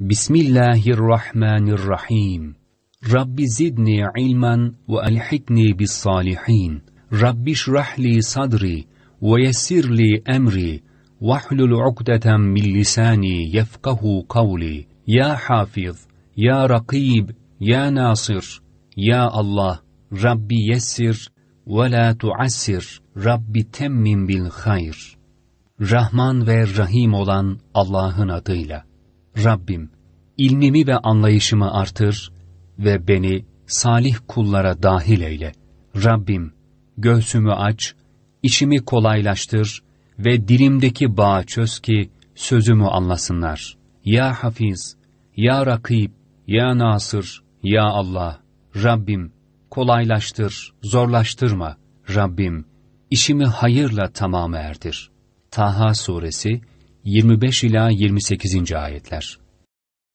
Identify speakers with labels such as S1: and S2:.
S1: Bismillahirrahmanirrahim. Rabbi zidni ilmen ve elhikni bis salihin. Rabbi şrahli sadri ve yessirli emri. Vahlul ukdeten min lisani yefkahu kavli. Ya hafiz, ya rakib, ya nasir, ya Allah, Rabbi yessir ve la tuassir. Rabbi temmin bil hayr. Rahman ve Rahim olan Allah'ın adıyla. Rabbim, ilmimi ve anlayışımı artır ve beni salih kullara dahil eyle. Rabbim, göğsümü aç, işimi kolaylaştır ve dilimdeki bağ çöz ki sözümü anlasınlar. Ya Hafiz, Ya Rakib, Ya Nasır, Ya Allah, Rabbim, kolaylaştır, zorlaştırma. Rabbim, işimi hayırla tamam erdir. Taha Suresi 25 ila 28. ayetler.